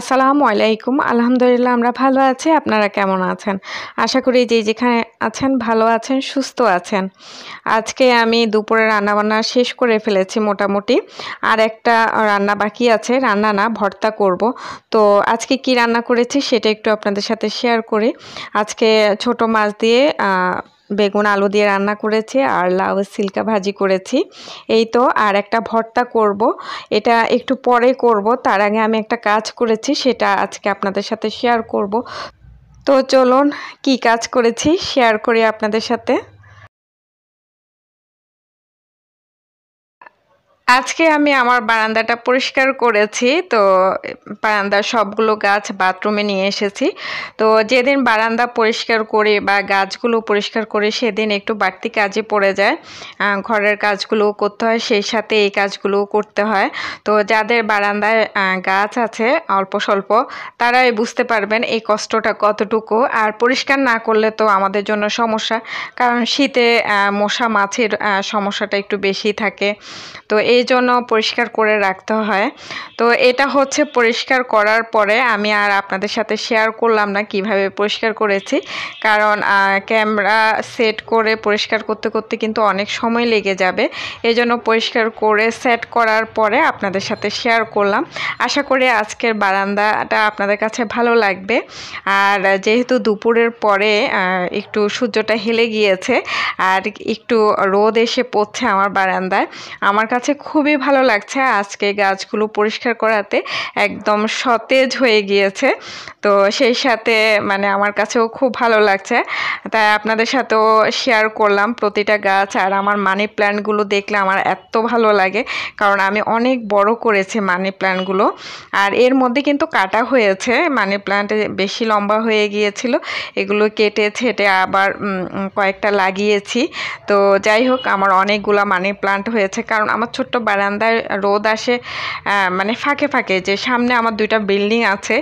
আসসালামু আলাইকুম আলহামদুলিল্লাহ আমরা ভালো আছি আপনারা কেমন আছেন আশা করি যে যেখানে আছেন ভালো আছেন সুস্থ আছেন আজকে আমি দুপুরে রান্নাবান্না শেষ করে ফেলেছি মোটামুটি আর একটা রান্না বাকি আছে রান্না না ভর্তা করব তো আজকে কি রান্না করেছি সেটা একটু আপনাদের সাথে শেয়ার করি আজকে ছোট মাছ দিয়ে বেগুন আলু দিয়ে রান্না করেছি আর লাউ সিলকা ভাজি করেছি এই তো আর একটা ভর্তা করব এটা একটু পরে করব তার আগে আমি একটা কাজ করেছি সেটা আজকে আপনাদের সাথে শেয়ার করব তো চলুন কি কাজ করেছি শেয়ার করি আপনাদের সাথে আজকে আমি আমার বারান্দাটা পরিষ্কার করেছি তো বারান্দার সবগুলো গাছ বাথরুমে নিয়ে এসেছি তো যেদিন বারান্দা পরিষ্কার করে বা গাছগুলো পরিষ্কার করে সেদিন একটু বাড়তি কাজে পড়ে যায় ঘরের কাজগুলো করতে হয় সেই সাথে এই কাজগুলো করতে হয় তো যাদের বারান্দায় গাছ আছে অল্প স্বল্প তারাই বুঝতে পারবেন এই কষ্টটা কতটুকু আর পরিষ্কার না করলে তো আমাদের জন্য সমস্যা কারণ শীতে মশা মাছের সমস্যাটা একটু বেশি থাকে তো এই এই জন্য পরিষ্কার করে রাখতে হয় তো এটা হচ্ছে পরিষ্কার করার পরে আমি আর আপনাদের সাথে শেয়ার করলাম না কিভাবে পরিষ্কার করেছি কারণ ক্যামেরা সেট করে পরিষ্কার করতে করতে কিন্তু অনেক সময় লেগে যাবে এই জন্য পরিষ্কার করে সেট করার পরে আপনাদের সাথে শেয়ার করলাম আশা করি আজকের বারান্দাটা আপনাদের কাছে ভালো লাগবে আর যেহেতু দুপুরের পরে একটু সূর্যটা হেলে গিয়েছে আর একটু রোদ এসে পড়ছে আমার বারান্দায় আমার কাছে খুবই ভালো লাগছে আজকে গাছগুলো পরিষ্কার করাতে একদম সতেজ হয়ে গিয়েছে তো সেই সাথে মানে আমার কাছেও খুব ভালো লাগছে তাই আপনাদের সাথেও শেয়ার করলাম প্রতিটা গাছ আর আমার মানি প্ল্যান্টগুলো দেখলে আমার এত ভালো লাগে কারণ আমি অনেক বড় করেছি মানি প্ল্যান্টগুলো আর এর মধ্যে কিন্তু কাটা হয়েছে মানি প্ল্যান্ট বেশি লম্বা হয়ে গিয়েছিল এগুলো কেটে ছেটে আবার কয়েকটা লাগিয়েছি তো যাই হোক আমার অনেকগুলো মানি প্ল্যান্ট হয়েছে কারণ আমার ছোট্ট বারান্দায় রোদ আসে মানে ফাঁকে ফাঁকে যে সামনে আমার দুইটা বিল্ডিং আছে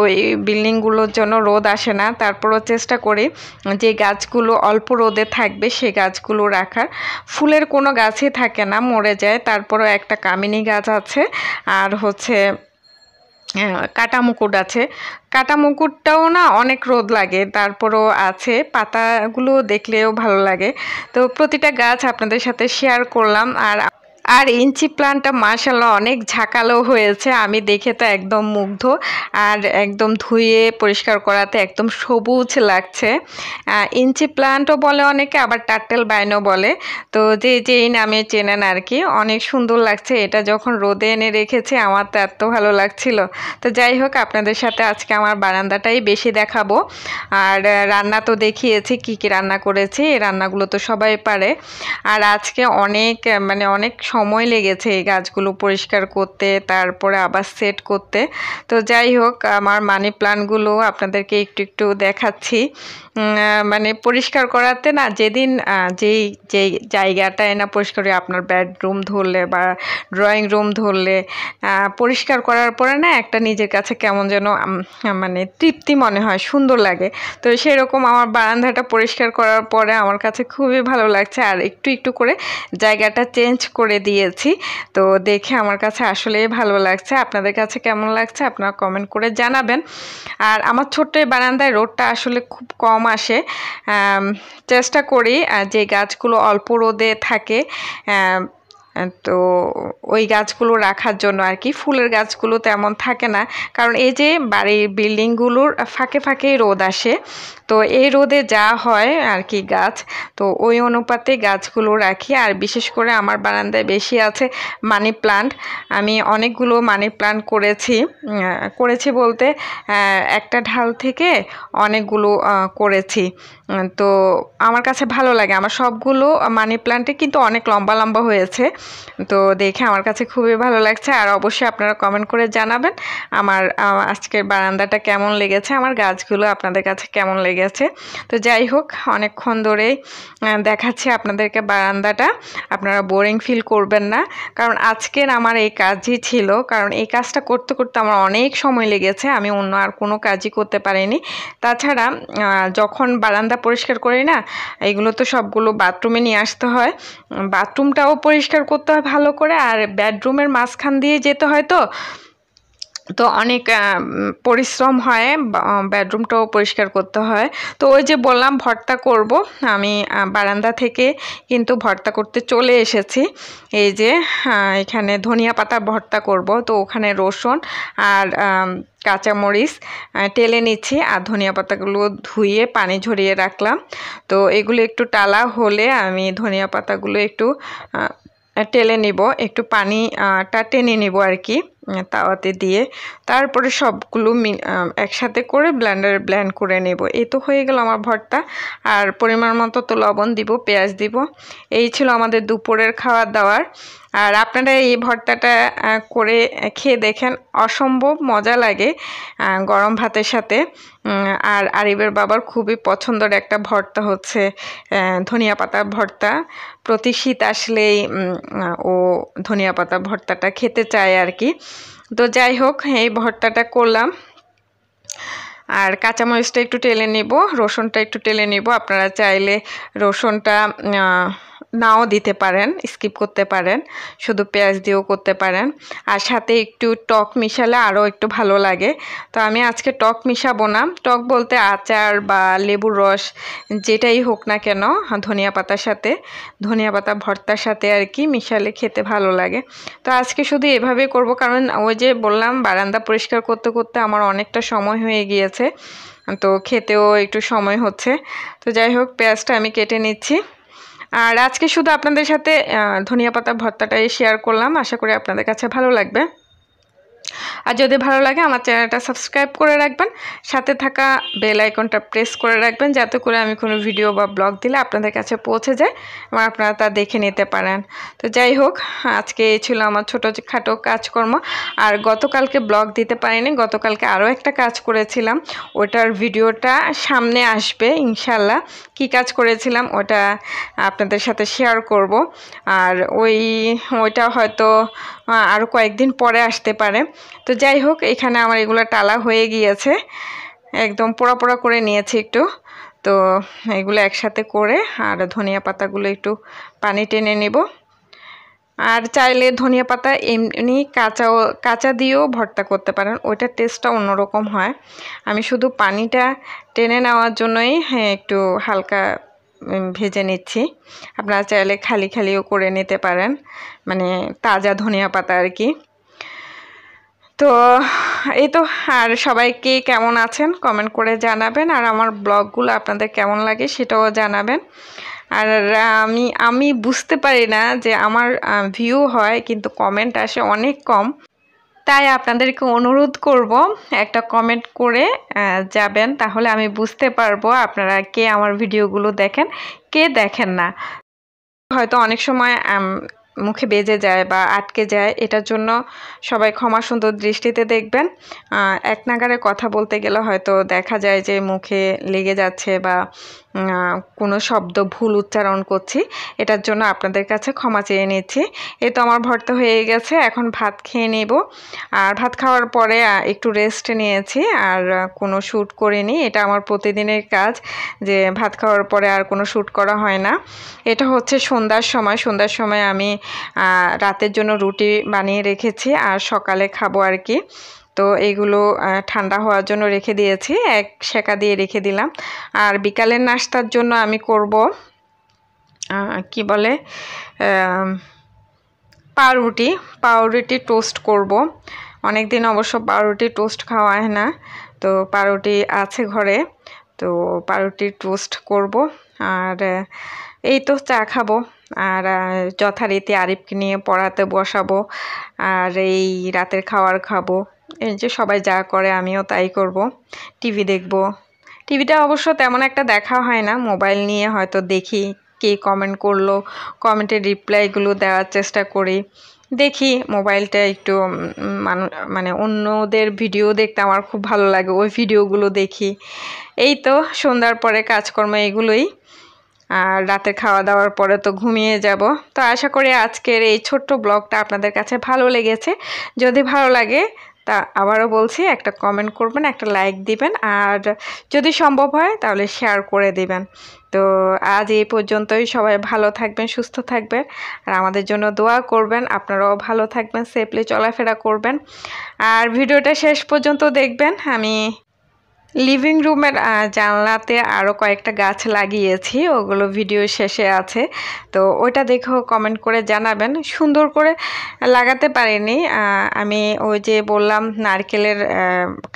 ওই বিল্ডিংগুলোর জন্য রোদ আসে না তারপরও চেষ্টা করি যে গাছগুলো অল্প রোদে থাকবে সে গাছগুলো রাখার ফুলের কোনো গাছই থাকে না মরে যায় তারপরও একটা কামিনি গাছ আছে আর হচ্ছে কাটা মুকুট আছে কাটা মুকুটটাও না অনেক রোদ লাগে তারপরও আছে পাতাগুলো দেখলেও ভালো লাগে তো প্রতিটা গাছ আপনাদের সাথে শেয়ার করলাম আর আর ইঞ্চি প্লান্টটা মাসাল্লাহ অনেক ঝাঁকালো হয়েছে আমি দেখে তো একদম মুগ্ধ আর একদম ধুয়ে পরিষ্কার করাতে একদম সবুজ লাগছে ইঞ্চি প্লান্টও বলে অনেকে আবার টাটেল বাইনও বলে তো যে যেই নামে চেনেন আর কি অনেক সুন্দর লাগছে এটা যখন রোদে এনে রেখেছে আমার তো এত ভালো লাগছিল তো যাই হোক আপনাদের সাথে আজকে আমার বারান্দাটাই বেশি দেখাবো আর রান্না তো দেখিয়েছি কি কি রান্না করেছি এই রান্নাগুলো তো সবাই পারে আর আজকে অনেক মানে অনেক সময় লেগেছে এই গাছগুলো পরিষ্কার করতে তারপরে আবার সেট করতে তো যাই হোক আমার মানি প্লান্টগুলো আপনাদেরকে একটু একটু দেখাচ্ছি মানে পরিষ্কার করাতে না যেদিন যেই যেই জায়গাটায় না পরিষ্কার আপনার বেডরুম ধরলে বা ড্রয়িং রুম ধরলে পরিষ্কার করার পরে না একটা নিজের কাছে কেমন যেন মানে তৃপ্তি মনে হয় সুন্দর লাগে তো সেরকম আমার বারান্দাটা পরিষ্কার করার পরে আমার কাছে খুবই ভালো লাগছে আর একটু একটু করে জায়গাটা চেঞ্জ করে দিয়েছি তো দেখে আমার কাছে আসলেই ভালো লাগছে আপনাদের কাছে কেমন লাগছে আপনারা কমেন্ট করে জানাবেন আর আমার ছোট্ট এই বারান্দায় রোডটা আসলে খুব কম কম আসে চেষ্টা করি যে গাছগুলো অল্প রোদে থাকে তো ওই গাছগুলো রাখার জন্য আর কি ফুলের গাছগুলো তেমন থাকে না কারণ এই যে বাড়ির বিল্ডিংগুলোর ফাঁকে ফাঁকে রোদ আসে তো এই রোদে যা হয় আর কি গাছ তো ওই অনুপাতে গাছগুলো রাখি আর বিশেষ করে আমার বারান্দায় বেশি আছে মানি প্লান্ট আমি অনেকগুলো মানি প্লান্ট করেছি করেছি বলতে একটা ঢাল থেকে অনেকগুলো করেছি তো আমার কাছে ভালো লাগে আমার সবগুলো মানি প্লান্টে কিন্তু অনেক লম্বা লম্বা হয়েছে তো দেখে আমার কাছে খুবই ভালো লাগছে আর অবশ্যই আপনারা কমেন্ট করে জানাবেন আমার আজকের বারান্দাটা কেমন লেগেছে আমার গাছগুলো আপনাদের কাছে কেমন লেগেছে তো যাই হোক অনেকক্ষণ ধরেই দেখাচ্ছি আপনাদেরকে বারান্দাটা আপনারা বোরিং ফিল করবেন না কারণ আজকের আমার এই কাজই ছিল কারণ এই কাজটা করতে করতে আমার অনেক সময় লেগেছে আমি অন্য আর কোনো কাজই করতে পারিনি তাছাড়া যখন বারান্দা পরিষ্কার করি না এগুলো তো সবগুলো বাথরুমে নিয়ে আসতে হয় বাথরুমটাও পরিষ্কার করতে হয় ভালো করে আর বেডরুমের মাঝখান দিয়ে যেতে হয় তো তো অনেক পরিশ্রম হয় বেডরুমটাও পরিষ্কার করতে হয় তো ওই যে বললাম ভর্তা করব আমি বারান্দা থেকে কিন্তু ভর্তা করতে চলে এসেছি এই যে এখানে ধনিয়া পাতা ভর্তা করব তো ওখানে রসুন আর কাঁচামরিচ টেলে নিচ্ছি আর ধনিয়া পাতাগুলো ধুয়ে পানি ঝরিয়ে রাখলাম তো এগুলো একটু টালা হলে আমি ধনিয়া পাতাগুলো একটু টেলে নিব একটু পানিটা টেনে নিব আর কি তাওয়াতে দিয়ে তারপরে সবগুলো একসাথে করে ব্ল্যান্ডার ব্ল্যান্ড করে নেব এই তো হয়ে গেল আমার ভর্তা আর পরিমাণ মতো তো লবণ দিব পেঁয়াজ দিব এই ছিল আমাদের দুপুরের খাওয়া দাওয়ার আর আপনারা এই ভর্তাটা করে খেয়ে দেখেন অসম্ভব মজা লাগে গরম ভাতের সাথে আর আরিবের বাবার খুবই পছন্দের একটা ভর্তা হচ্ছে ধনিয়া পাতার ভর্তা প্রতি শীত আসলেই ও ধনিয়া পাতা ভর্তাটা খেতে চায় আর কি তো যাই হোক এই ভর্তাটা করলাম আর কাঁচামরিচটা একটু টেলে নেব রসুনটা একটু টেলে নেব আপনারা চাইলে রসুনটা নাও দিতে পারেন স্কিপ করতে পারেন শুধু পেঁয়াজ দিয়েও করতে পারেন আর সাথে একটু টক মিশালে আরও একটু ভালো লাগে তো আমি আজকে টক মিশাবো না টক বলতে আচার বা লেবুর রস যেটাই হোক না কেন ধনিয়া পাতার সাথে ধনিয়া পাতা ভর্তার সাথে আর কি মিশালে খেতে ভালো লাগে তো আজকে শুধু এভাবে করব কারণ ওই যে বললাম বারান্দা পরিষ্কার করতে করতে আমার অনেকটা সময় হয়ে গিয়েছে তো খেতেও একটু সময় হচ্ছে তো যাই হোক পেঁয়াজটা আমি কেটে নিচ্ছি আর আজকে শুধু আপনাদের সাথে ধনিয়া পাতা ভর্তাটাই শেয়ার করলাম আশা করি আপনাদের কাছে ভালো লাগবে আর যদি ভালো লাগে আমার চ্যানেলটা সাবস্ক্রাইব করে রাখবেন সাথে থাকা বেল আইকনটা প্রেস করে রাখবেন যাতে করে আমি কোনো ভিডিও বা ব্লগ দিলে আপনাদের কাছে পৌঁছে যায় এবং আপনারা তা দেখে নিতে পারেন তো যাই হোক আজকে এই ছিল আমার ছোটো খাটো কাজকর্ম আর গতকালকে ব্লগ দিতে পারিনি গতকালকে আরও একটা কাজ করেছিলাম ওটার ভিডিওটা সামনে আসবে ইনশাল্লাহ কি কাজ করেছিলাম ওটা আপনাদের সাথে শেয়ার করব আর ওই ওইটা হয়তো আরও কয়েকদিন পরে আসতে পারে তো যাই হোক এখানে আমার এগুলো টালা হয়ে গিয়েছে একদম পোড়া পোড়া করে নিয়েছি একটু তো এগুলো একসাথে করে আর ধনিয়া পাতাগুলো একটু পানি টেনে নেব আর চাইলে ধনিয়া পাতা এমনি কাঁচাও কাঁচা দিয়েও ভর্তা করতে পারেন ওইটার টেস্টটা অন্যরকম হয় আমি শুধু পানিটা টেনে নেওয়ার জন্যই হ্যাঁ একটু হালকা ভেজে নিচ্ছি আপনারা চাইলে খালি খালিও করে নিতে পারেন মানে তাজা ধনিয়া পাতা আর কি তো এই তো আর সবাইকে কেমন আছেন কমেন্ট করে জানাবেন আর আমার ব্লগগুলো আপনাদের কেমন লাগে সেটাও জানাবেন আর আমি আমি বুঝতে পারি না যে আমার ভিউ হয় কিন্তু কমেন্ট আসে অনেক কম তাই আপনাদেরকে অনুরোধ করব একটা কমেন্ট করে যাবেন তাহলে আমি বুঝতে পারবো আপনারা কে আমার ভিডিওগুলো দেখেন কে দেখেন না হয়তো অনেক সময় মুখে বেজে যায় বা আটকে যায় এটার জন্য সবাই ক্ষমা সুন্দর দৃষ্টিতে দেখবেন এক নাগারে কথা বলতে গেলে হয়তো দেখা যায় যে মুখে লেগে যাচ্ছে বা কোনো শব্দ ভুল উচ্চারণ করছি এটার জন্য আপনাদের কাছে ক্ষমা চেয়ে নিচ্ছি এ তো আমার ভর্তা হয়ে গেছে এখন ভাত খেয়ে নেব আর ভাত খাওয়ার পরে একটু রেস্ট নিয়েছি আর কোনো শ্যুট করিনি এটা আমার প্রতিদিনের কাজ যে ভাত খাওয়ার পরে আর কোনো শ্যুট করা হয় না এটা হচ্ছে সন্ধ্যার সময় সন্ধ্যার সময় আমি রাতের জন্য রুটি বানিয়ে রেখেছি আর সকালে খাবো আর কি তো এগুলো ঠান্ডা হওয়ার জন্য রেখে দিয়েছি এক শেখা দিয়ে রেখে দিলাম আর বিকালের নাস্তার জন্য আমি করব কি বলে পাউরুটি পাউরুটি টোস্ট করব অনেক দিন অবশ্য পাউরুটি টোস্ট খাওয়া হয় না তো পাউরুটি আছে ঘরে তো পাউরুটি টোস্ট করব আর এই তো চা খাবো আর যথারীতি আরিফকে নিয়ে পড়াতে বসাবো আর এই রাতের খাওয়ার খাবো এই যে সবাই যা করে আমিও তাই করব টিভি দেখব টিভিটা অবশ্য তেমন একটা দেখা হয় না মোবাইল নিয়ে হয়তো দেখি কে কমেন্ট করলো কমেন্টের রিপ্লাইগুলো দেওয়ার চেষ্টা করি দেখি মোবাইলটা একটু মানু মানে অন্যদের ভিডিও দেখতে আমার খুব ভালো লাগে ওই ভিডিওগুলো দেখি এই তো সন্ধ্যার পরে কাজকর্ম এগুলোই আর রাতে খাওয়া দাওয়ার পরে তো ঘুমিয়ে যাব তো আশা করি আজকের এই ছোট্ট ব্লগটা আপনাদের কাছে ভালো লেগেছে যদি ভালো লাগে তা আবারও বলছি একটা কমেন্ট করবেন একটা লাইক দিবেন আর যদি সম্ভব হয় তাহলে শেয়ার করে দিবেন তো আজ এই পর্যন্তই সবাই ভালো থাকবেন সুস্থ থাকবেন আর আমাদের জন্য দোয়া করবেন আপনারাও ভালো থাকবেন সেফলি চলাফেরা করবেন আর ভিডিওটা শেষ পর্যন্ত দেখবেন আমি লিভিং রুমের জানলাতে আরও কয়েকটা গাছ লাগিয়েছি ওগুলো ভিডিও শেষে আছে তো ওইটা দেখেও কমেন্ট করে জানাবেন সুন্দর করে লাগাতে পারিনি আমি ওই যে বললাম নারকেলের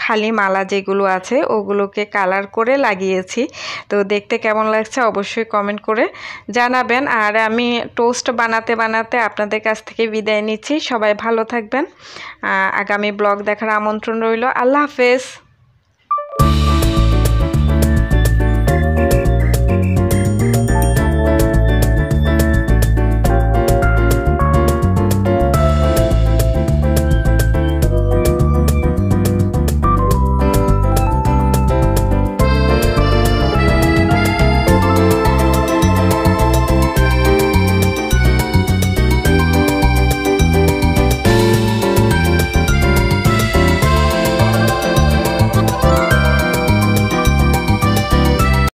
খালি মালা যেগুলো আছে ওগুলোকে কালার করে লাগিয়েছি তো দেখতে কেমন লাগছে অবশ্যই কমেন্ট করে জানাবেন আর আমি টোস্ট বানাতে বানাতে আপনাদের কাছ থেকে বিদায় নিচ্ছি সবাই ভালো থাকবেন আগামী ব্লগ দেখার আমন্ত্রণ রইল আল্লাহ হাফেজ